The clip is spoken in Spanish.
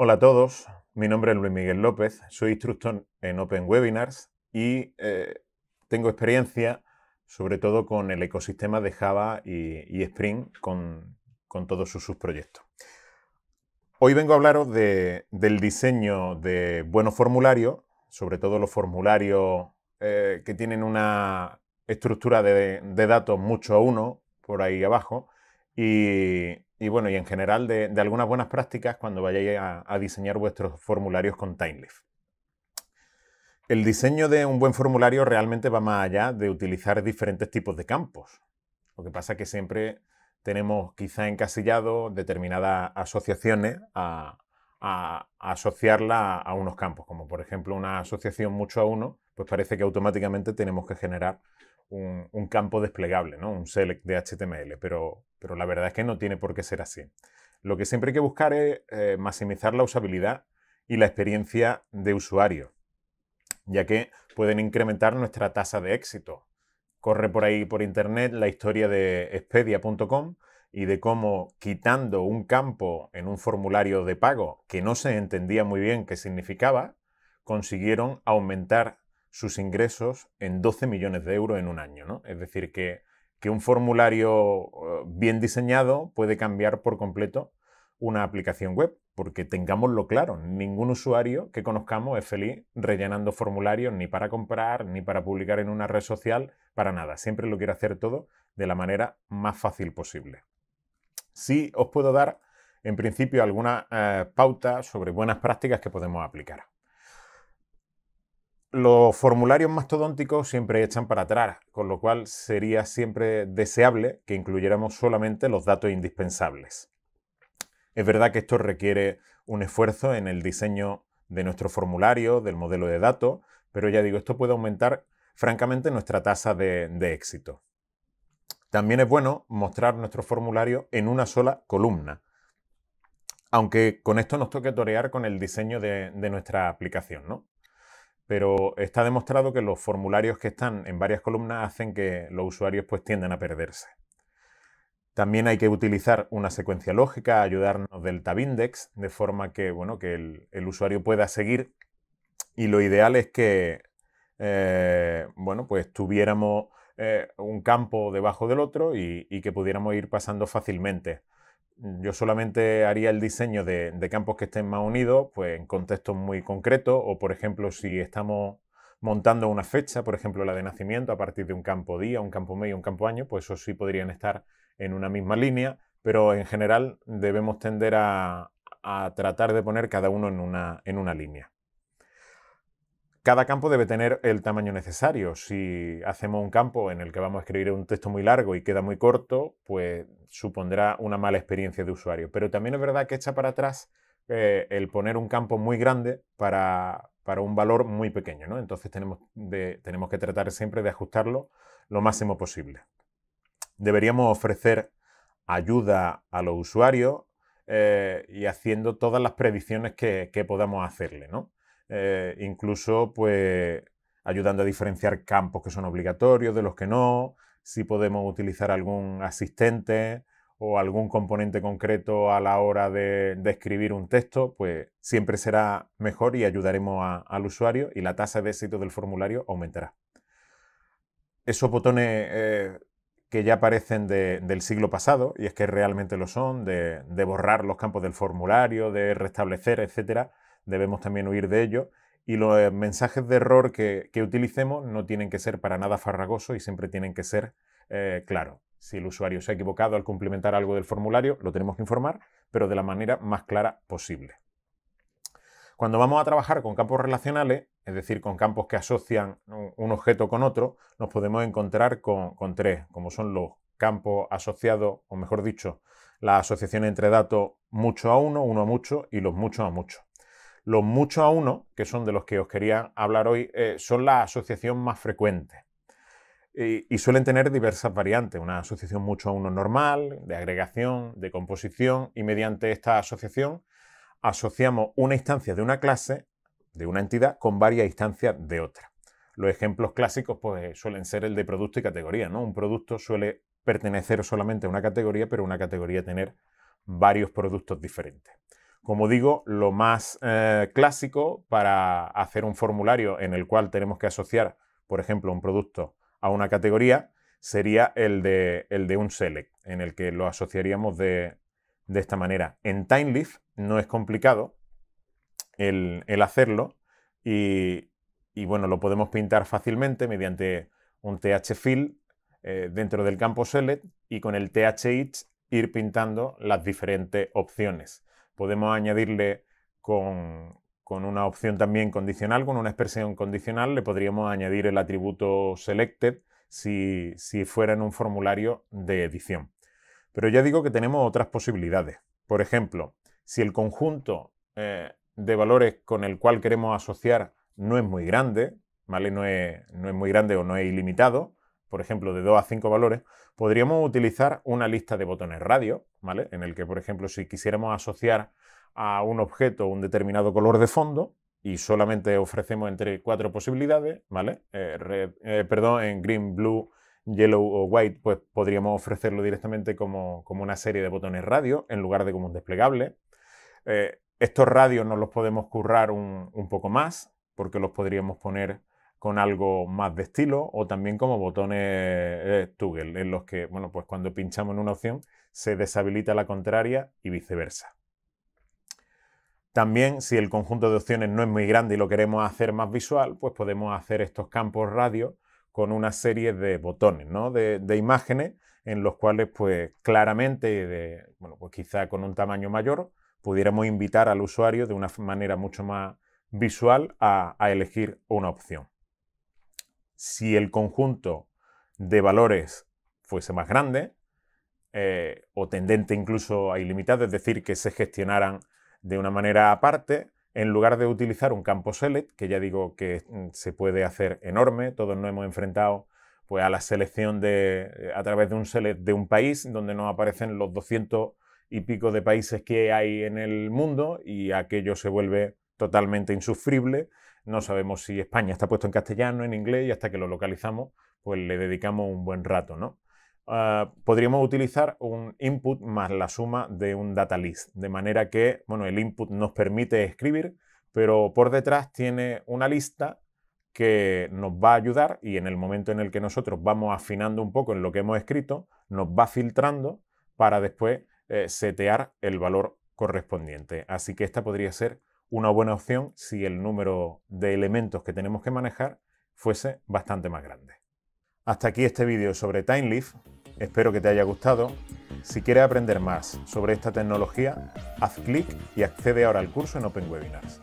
Hola a todos, mi nombre es Luis Miguel López, soy instructor en Open Webinars y eh, tengo experiencia sobre todo con el ecosistema de Java y, Spring con, todos sus subproyectos. Hoy vengo a hablaros del diseño de buenos formularios, sobre todo los formularios eh, que tienen una estructura de, de datos mucho a uno por ahí abajo y y bueno, y en general de, algunas buenas prácticas cuando vayáis a, diseñar vuestros formularios con TimeLeaf. El diseño de un buen formulario realmente va más allá de utilizar diferentes tipos de campos. Lo que pasa es que siempre tenemos quizá encasillado determinadas asociaciones a, a asociarla a unos campos, como por ejemplo una asociación mucho a uno, pues parece que automáticamente tenemos que generar un, campo desplegable, ¿no? un select de HTML, pero, pero la verdad es que no tiene por qué ser así. Lo que siempre hay que buscar es eh, maximizar la usabilidad y la experiencia de usuario, ya que pueden incrementar nuestra tasa de éxito. Corre por ahí por internet la historia de expedia.com y de cómo quitando un campo en un formulario de pago que no se entendía muy bien qué significaba, consiguieron aumentar sus ingresos en 12 millones de euros en un año. ¿no? Es decir, que, un formulario eh, bien diseñado puede cambiar por completo una aplicación web, porque tengámoslo claro, ningún usuario que conozcamos es feliz rellenando formularios ni para comprar, ni para publicar en una red social, para nada. Siempre lo quiere hacer todo de la manera más fácil posible. Sí os puedo dar, en principio, algunas eh, pautas sobre buenas prácticas que podemos aplicar los formularios mastodónticos siempre echan para atrás, con lo cual sería siempre deseable que incluyéramos solamente los datos indispensables. Es verdad que esto requiere un esfuerzo en el diseño de nuestro formulario, del modelo de datos, pero ya digo, esto puede aumentar francamente nuestra tasa de, éxito. También es bueno mostrar nuestro formulario en una sola columna, aunque con esto nos toque torear con el diseño de, de nuestra aplicación, ¿no? pero está demostrado que los formularios que están en varias columnas hacen que los usuarios pues tiendan a perderse. También hay que utilizar una secuencia lógica, ayudarnos del tabindex, de forma que, bueno, que el, usuario pueda seguir. Y lo ideal es que eh, bueno, pues tuviéramos eh, un campo debajo del otro y que pudiéramos ir pasando fácilmente yo solamente haría el diseño de, campos que estén más unidos, pues en contextos muy concretos, o por ejemplo, si estamos montando una fecha, por ejemplo, la de nacimiento, a partir de un campo día, un campo medio, un campo año, pues eso sí podrían estar en una misma línea, pero en general debemos tender a, tratar de poner cada uno en una línea. Cada campo debe tener el tamaño necesario. Si hacemos un campo en el que vamos a escribir un texto muy largo y queda muy corto, pues supondrá una mala experiencia de usuario. Pero también es verdad que echa para atrás eh, el poner un campo muy grande para, un valor muy pequeño. ¿no? Entonces tenemos, tenemos que tratar siempre de ajustarlo lo máximo posible. Deberíamos ofrecer ayuda a los usuarios eh, y haciendo todas las predicciones que, que podamos hacerle. ¿no? Eh, incluso pues, ayudando a diferenciar campos que son obligatorios de los que no, si podemos utilizar algún asistente o algún componente concreto a la hora de, escribir un texto, pues siempre será mejor y ayudaremos al usuario y la tasa de éxito del formulario aumentará. Esos botones eh, que ya parecen del siglo pasado, y es que realmente lo son, de, de borrar los campos del formulario, de restablecer, etcétera, debemos también huir de ello. Y los eh, mensajes de error que, utilicemos no tienen que ser para nada farragosos y siempre tienen que ser eh, claros. Si el usuario se ha equivocado al cumplimentar algo del formulario, lo tenemos que informar, pero de la manera más clara posible. Cuando vamos a trabajar con campos relacionales, es decir, con campos que asocian un objeto con otro, nos podemos encontrar con, con tres, como son los campos asociados, o mejor dicho, la asociación entre datos mucho a uno, uno a mucho y los muchos a muchos. Los mucho a uno, que son de los que os quería hablar hoy, eh, son la asociación más frecuente y suelen tener diversas variantes, una asociación mucho a uno normal, de agregación, de composición, y mediante esta asociación asociamos una instancia de una clase, de una entidad, con varias instancias de otra. Los ejemplos clásicos pues, suelen ser el de producto y categoría. ¿no? Un producto suele pertenecer solamente a una categoría, pero una categoría tener varios productos diferentes como digo, lo más eh, clásico para hacer un formulario en el cual tenemos que asociar, por ejemplo, un producto a una categoría, sería el de, un select, en el que lo asociaríamos de, esta manera. En TimeLeaf no es complicado el, hacerlo y, bueno, lo podemos pintar fácilmente mediante un THFill eh, dentro del campo select y con el THEach ir pintando las diferentes opciones podemos añadirle con, una opción también condicional, con una expresión condicional, le podríamos añadir el atributo selected si, fuera en un formulario de edición. Pero ya digo que tenemos otras posibilidades. Por ejemplo, si el conjunto eh, de valores con el cual queremos asociar no es muy grande, ¿vale? No no es muy grande o no es ilimitado, por ejemplo, de 2 a 5 valores, podríamos utilizar una lista de botones radio, ¿vale? En el que, por ejemplo, si quisiéramos asociar a un objeto un determinado color de fondo, y solamente ofrecemos entre cuatro posibilidades, ¿vale? Eh, eh, perdón, en green, blue, yellow o white, pues podríamos ofrecerlo directamente como, una serie de botones radio en lugar de como un desplegable. Eh, estos radios nos los podemos currar un, un poco más, porque los podríamos poner con algo más de estilo o también como botones tuggle eh, toggle, en los que, bueno, pues cuando pinchamos en una opción se deshabilita la contraria y viceversa. También, si el conjunto de opciones no es muy grande y lo queremos hacer más visual, pues podemos hacer estos campos radio con una serie de botones, ¿no? de, imágenes en los cuales, pues claramente, de, bueno, pues quizá con un tamaño mayor, pudiéramos invitar al usuario de una manera mucho más visual a elegir una opción si el conjunto de valores fuese más grande eh, o tendente incluso a ilimitado, es decir, que se gestionaran de una manera aparte, en lugar de utilizar un campo select, que ya digo que mm, se puede hacer enorme, todos nos hemos enfrentado pues, a la selección de, a través de un select de un país, donde nos aparecen los 200 y pico de países que hay en el mundo y aquello se vuelve totalmente insufrible no sabemos si España está puesto en castellano, en inglés, y hasta que lo localizamos, pues le dedicamos un buen rato, ¿no? Ah, podríamos utilizar un input más la suma de un data list, de manera que, bueno, el input nos permite escribir, pero por detrás tiene una lista que nos va a ayudar y en el momento en el que nosotros vamos afinando un poco en lo que hemos escrito, nos va filtrando para después eh, setear el valor correspondiente. Así que esta podría ser una buena opción si el número de elementos que tenemos que manejar fuese bastante más grande. Hasta aquí este vídeo sobre TimeLeaf, espero que te haya gustado. Si quieres aprender más sobre esta tecnología, haz clic y accede ahora al curso en Open Webinars.